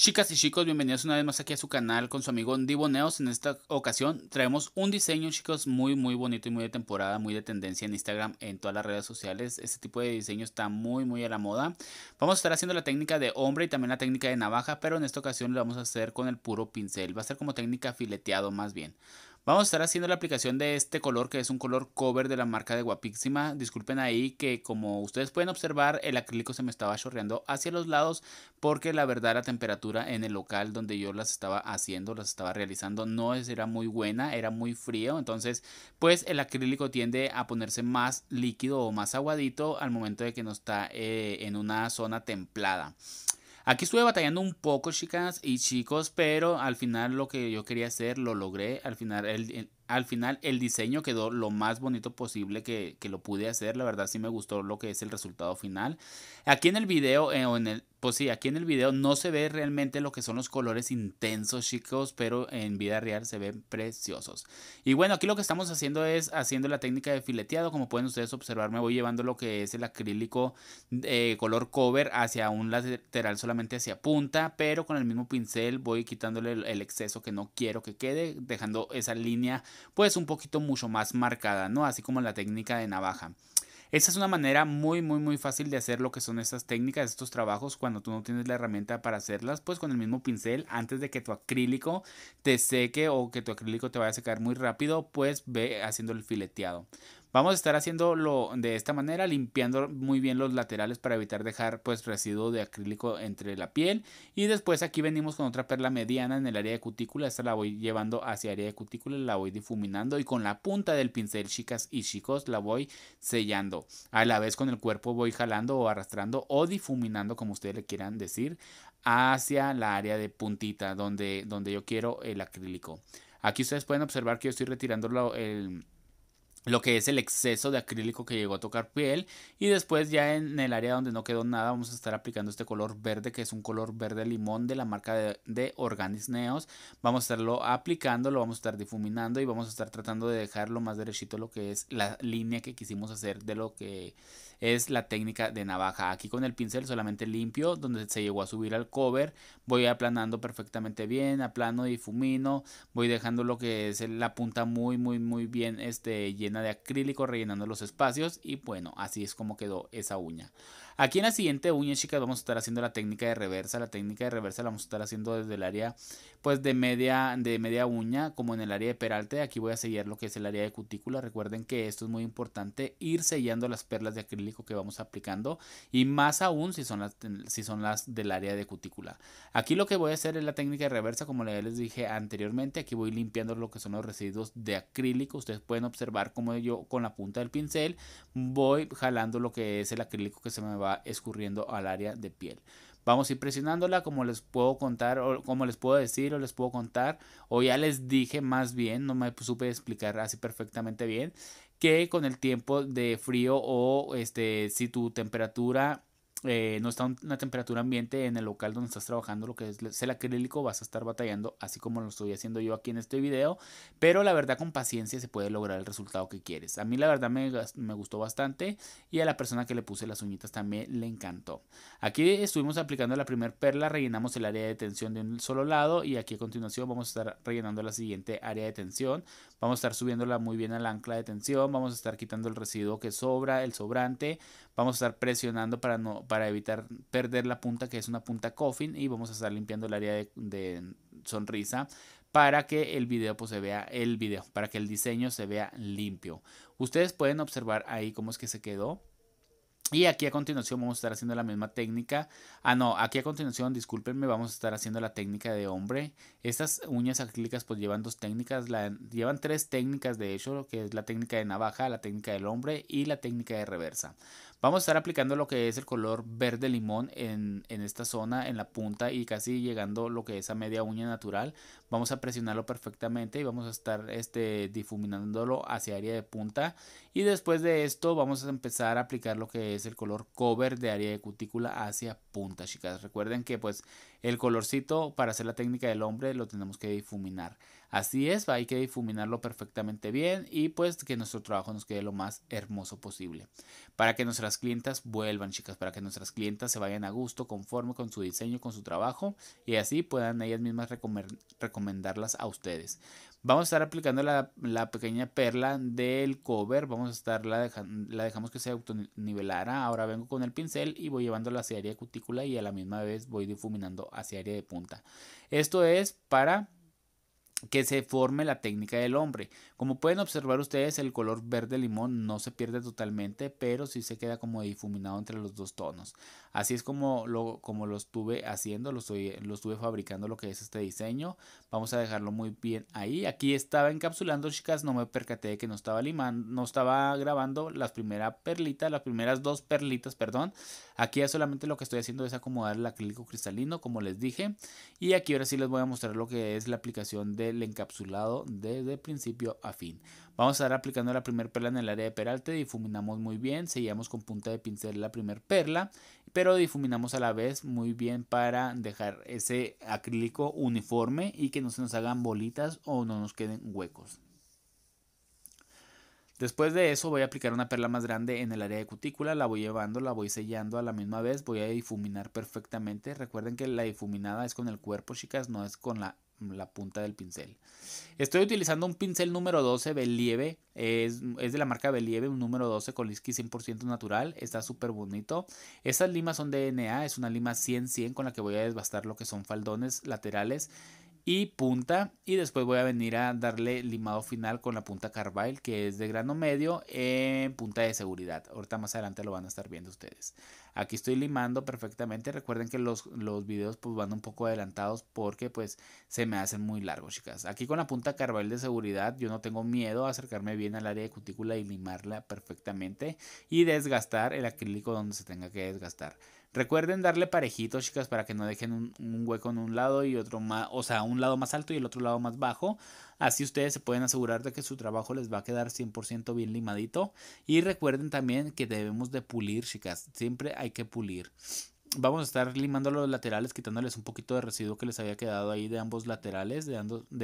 Chicas y chicos, bienvenidos una vez más aquí a su canal con su amigo Divo En esta ocasión traemos un diseño, chicos, muy muy bonito y muy de temporada, muy de tendencia en Instagram, en todas las redes sociales. Este tipo de diseño está muy muy a la moda. Vamos a estar haciendo la técnica de hombre y también la técnica de navaja, pero en esta ocasión lo vamos a hacer con el puro pincel. Va a ser como técnica fileteado más bien. Vamos a estar haciendo la aplicación de este color que es un color cover de la marca de Guapixima. Disculpen ahí que como ustedes pueden observar el acrílico se me estaba chorreando hacia los lados porque la verdad la temperatura en el local donde yo las estaba haciendo, las estaba realizando no era muy buena, era muy frío. Entonces pues el acrílico tiende a ponerse más líquido o más aguadito al momento de que no está eh, en una zona templada. Aquí estuve batallando un poco, chicas y chicos, pero al final lo que yo quería hacer lo logré. Al final el, al final el diseño quedó lo más bonito posible que, lo pude hacer. La verdad sí me gustó lo que es el resultado final. Aquí en el video eh, o en el pues sí, aquí en el video no se ve realmente lo que son los colores intensos, chicos, pero en vida real se ven preciosos. Y bueno, aquí lo que estamos haciendo es haciendo la técnica de fileteado. Como pueden ustedes observar, me voy llevando lo que es el acrílico eh, color cover hacia un lateral solamente hacia punta, pero con el mismo pincel voy quitándole el, el exceso que no quiero que quede, dejando esa línea pues un poquito mucho más marcada, ¿no? Así como la técnica de navaja. Esa es una manera muy, muy, muy fácil de hacer lo que son estas técnicas, estos trabajos, cuando tú no tienes la herramienta para hacerlas, pues con el mismo pincel, antes de que tu acrílico te seque o que tu acrílico te vaya a secar muy rápido, pues ve haciendo el fileteado. Vamos a estar haciéndolo de esta manera, limpiando muy bien los laterales para evitar dejar pues residuo de acrílico entre la piel. Y después aquí venimos con otra perla mediana en el área de cutícula. Esta la voy llevando hacia área de cutícula, la voy difuminando y con la punta del pincel, chicas y chicos, la voy sellando. A la vez con el cuerpo voy jalando o arrastrando o difuminando, como ustedes le quieran decir, hacia la área de puntita donde, donde yo quiero el acrílico. Aquí ustedes pueden observar que yo estoy retirando el lo que es el exceso de acrílico que llegó a tocar piel y después ya en el área donde no quedó nada vamos a estar aplicando este color verde que es un color verde limón de la marca de, Organisneos, Neos vamos a estarlo aplicando lo vamos a estar difuminando y vamos a estar tratando de dejarlo más derechito lo que es la línea que quisimos hacer de lo que es la técnica de navaja. Aquí con el pincel solamente limpio, donde se llegó a subir al cover, voy aplanando perfectamente bien, aplano, difumino, voy dejando lo que es la punta muy, muy, muy bien este, llena de acrílico, rellenando los espacios y bueno, así es como quedó esa uña. Aquí en la siguiente uña, chicas, vamos a estar haciendo la técnica de reversa. La técnica de reversa la vamos a estar haciendo desde el área pues de media, de media uña, como en el área de peralte. Aquí voy a sellar lo que es el área de cutícula. Recuerden que esto es muy importante, ir sellando las perlas de acrílico que vamos aplicando y más aún si son las, si son las del área de cutícula. Aquí lo que voy a hacer es la técnica de reversa, como ya les dije anteriormente. Aquí voy limpiando lo que son los residuos de acrílico. Ustedes pueden observar como yo con la punta del pincel voy jalando lo que es el acrílico que se me va escurriendo al área de piel. Vamos a como les puedo contar o como les puedo decir o les puedo contar o ya les dije más bien, no me supe explicar así perfectamente bien que con el tiempo de frío o este si tu temperatura eh, no está una temperatura ambiente en el local donde estás trabajando, lo que es el acrílico, vas a estar batallando, así como lo estoy haciendo yo aquí en este video, pero la verdad con paciencia se puede lograr el resultado que quieres. A mí la verdad me, me gustó bastante y a la persona que le puse las uñitas también le encantó. Aquí estuvimos aplicando la primera perla, rellenamos el área de tensión de un solo lado y aquí a continuación vamos a estar rellenando la siguiente área de tensión, vamos a estar subiéndola muy bien al ancla de tensión, vamos a estar quitando el residuo que sobra, el sobrante, vamos a estar presionando para no para evitar perder la punta que es una punta coffin y vamos a estar limpiando el área de, sonrisa para que el video pues se vea el video, para que el diseño se vea limpio. Ustedes pueden observar ahí cómo es que se quedó. Y aquí a continuación vamos a estar haciendo la misma técnica. Ah, no, aquí a continuación, discúlpenme, vamos a estar haciendo la técnica de hombre. Estas uñas acrílicas pues llevan dos técnicas, la, llevan tres técnicas de hecho, que es la técnica de navaja, la técnica del hombre y la técnica de reversa. Vamos a estar aplicando lo que es el color verde limón en, esta zona, en la punta y casi llegando lo que es a media uña natural. Vamos a presionarlo perfectamente y vamos a estar este, difuminándolo hacia área de punta. Y después de esto vamos a empezar a aplicar lo que es es el color Cover de área de cutícula hacia punta, chicas. Recuerden que pues el colorcito para hacer la técnica del hombre lo tenemos que difuminar. Así es, hay que difuminarlo perfectamente bien y pues que nuestro trabajo nos quede lo más hermoso posible. Para que nuestras clientas vuelvan, chicas, para que nuestras clientas se vayan a gusto, conforme con su diseño, con su trabajo y así puedan ellas mismas recomendarlas a ustedes. Vamos a estar aplicando la, pequeña perla del cover, vamos a estar, la, la dejamos que se autonivelara. Ahora vengo con el pincel y voy llevando la serie de cutícula y a la misma vez voy difuminando hacia área de punta. Esto es para que se forme la técnica del hombre. Como pueden observar ustedes, el color verde limón no se pierde totalmente, pero sí se queda como difuminado entre los dos tonos. Así es como lo, como lo estuve haciendo, lo, estoy, lo estuve fabricando lo que es este diseño. Vamos a dejarlo muy bien ahí. Aquí estaba encapsulando, chicas, no me percaté de que no estaba limando, no estaba grabando las primeras perlitas, las primeras dos perlitas, perdón. Aquí solamente lo que estoy haciendo es acomodar el acrílico cristalino, como les dije. Y aquí ahora sí les voy a mostrar lo que es la aplicación de el encapsulado desde principio a fin. Vamos a estar aplicando la primera perla en el área de peralte, difuminamos muy bien, sellamos con punta de pincel la primera perla, pero difuminamos a la vez muy bien para dejar ese acrílico uniforme y que no se nos hagan bolitas o no nos queden huecos. Después de eso voy a aplicar una perla más grande en el área de cutícula, la voy llevando, la voy sellando a la misma vez, voy a difuminar perfectamente. Recuerden que la difuminada es con el cuerpo, chicas, no es con la la punta del pincel. Estoy utilizando un pincel número 12 Believe. Es, es de la marca Believe, un número 12 con por 100% natural. Está súper bonito. Estas limas son DNA. Es una lima 100-100 con la que voy a desbastar lo que son faldones laterales y punta. Y después voy a venir a darle limado final con la punta Carbile, que es de grano medio en punta de seguridad. Ahorita más adelante lo van a estar viendo ustedes. Aquí estoy limando perfectamente. Recuerden que los, videos pues van un poco adelantados porque pues se me hacen muy largos, chicas. Aquí con la punta carbal de seguridad yo no tengo miedo a acercarme bien al área de cutícula y limarla perfectamente y desgastar el acrílico donde se tenga que desgastar. Recuerden darle parejitos, chicas, para que no dejen un, un hueco en un lado y otro más, o sea, un lado más alto y el otro lado más bajo Así ustedes se pueden asegurar de que su trabajo les va a quedar 100% bien limadito. Y recuerden también que debemos de pulir, chicas. Siempre hay que pulir vamos a estar limando los laterales, quitándoles un poquito de residuo que les había quedado ahí de ambos laterales, de,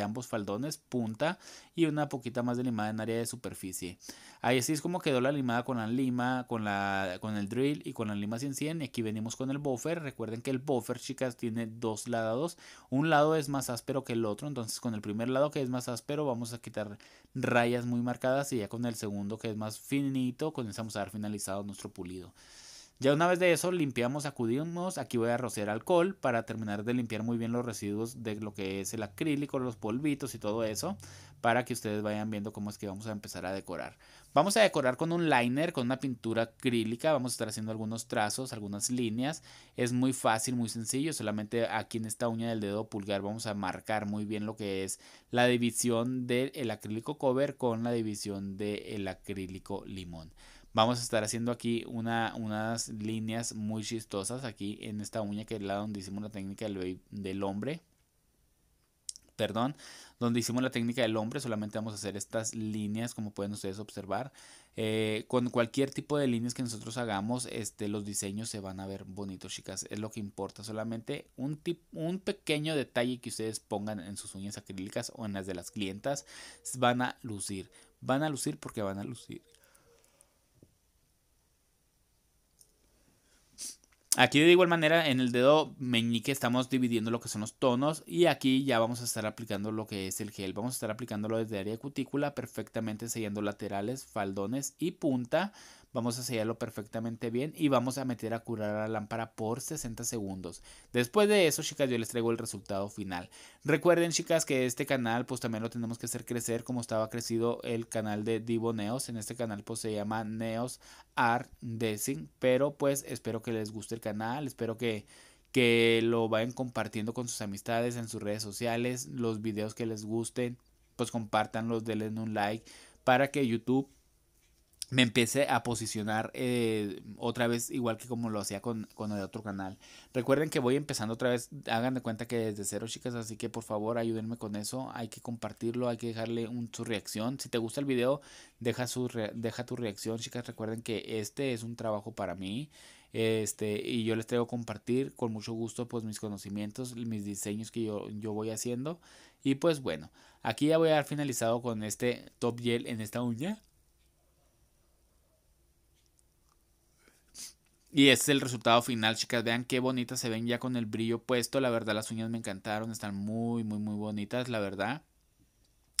ambos faldones, punta y una poquita más de limada en área de superficie. Ahí así es como quedó la limada con la lima, con, la, con el drill y con la lima 100 y Aquí venimos con el buffer. Recuerden que el buffer, chicas, tiene dos lados. Un lado es más áspero que el otro, entonces con el primer lado que es más áspero vamos a quitar rayas muy marcadas y ya con el segundo que es más finito comenzamos a dar finalizado nuestro pulido. Ya una vez de eso limpiamos, acudimos aquí voy a rociar alcohol para terminar de limpiar muy bien los residuos de lo que es el acrílico, los polvitos y todo eso, para que ustedes vayan viendo cómo es que vamos a empezar a decorar. Vamos a decorar con un liner, con una pintura acrílica, vamos a estar haciendo algunos trazos, algunas líneas, es muy fácil, muy sencillo, solamente aquí en esta uña del dedo pulgar vamos a marcar muy bien lo que es la división del acrílico cover con la división del acrílico limón vamos a estar haciendo aquí una, unas líneas muy chistosas aquí en esta uña que es la donde hicimos la técnica del, del hombre. Perdón, donde hicimos la técnica del hombre, solamente vamos a hacer estas líneas, como pueden ustedes observar. Eh, con cualquier tipo de líneas que nosotros hagamos, este, los diseños se van a ver bonitos, chicas. Es lo que importa. Solamente un, un pequeño detalle que ustedes pongan en sus uñas acrílicas o en las de las clientas van a lucir. Van a lucir porque van a lucir Aquí de igual manera en el dedo meñique estamos dividiendo lo que son los tonos y aquí ya vamos a estar aplicando lo que es el gel. Vamos a estar aplicándolo desde área cutícula perfectamente sellando laterales, faldones y punta Vamos a sellarlo perfectamente bien y vamos a meter a curar la lámpara por 60 segundos. Después de eso, chicas, yo les traigo el resultado final. Recuerden, chicas, que este canal pues también lo tenemos que hacer crecer como estaba crecido el canal de Divo Neos. En este canal pues se llama Neos Art Design, pero pues espero que les guste el canal, espero que que lo vayan compartiendo con sus amistades en sus redes sociales, los videos que les gusten, pues compártanlos, denle un like para que YouTube me empecé a posicionar eh, otra vez igual que como lo hacía con, el otro canal. Recuerden que voy empezando otra vez, hagan de cuenta que desde cero chicas, así que por favor ayúdenme con eso, hay que compartirlo, hay que dejarle un, su reacción. Si te gusta el video, deja, su deja tu reacción chicas, recuerden que este es un trabajo para mí. Este, y yo les traigo compartir con mucho gusto pues mis conocimientos, mis diseños que yo, yo voy haciendo. Y pues bueno, aquí ya voy a haber finalizado con este top gel en esta uña. Y es el resultado final, chicas. Vean qué bonitas se ven ya con el brillo puesto. La verdad, las uñas me encantaron. Están muy, muy, muy bonitas, la verdad.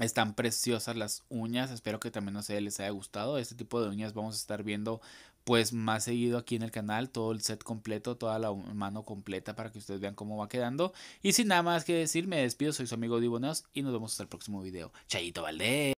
Están preciosas las uñas. Espero que también a ustedes les haya gustado. Este tipo de uñas vamos a estar viendo pues más seguido aquí en el canal. Todo el set completo, toda la mano completa para que ustedes vean cómo va quedando. Y sin nada más que decir, me despido. Soy su amigo Diboneos y nos vemos hasta el próximo video. Chayito Valdés.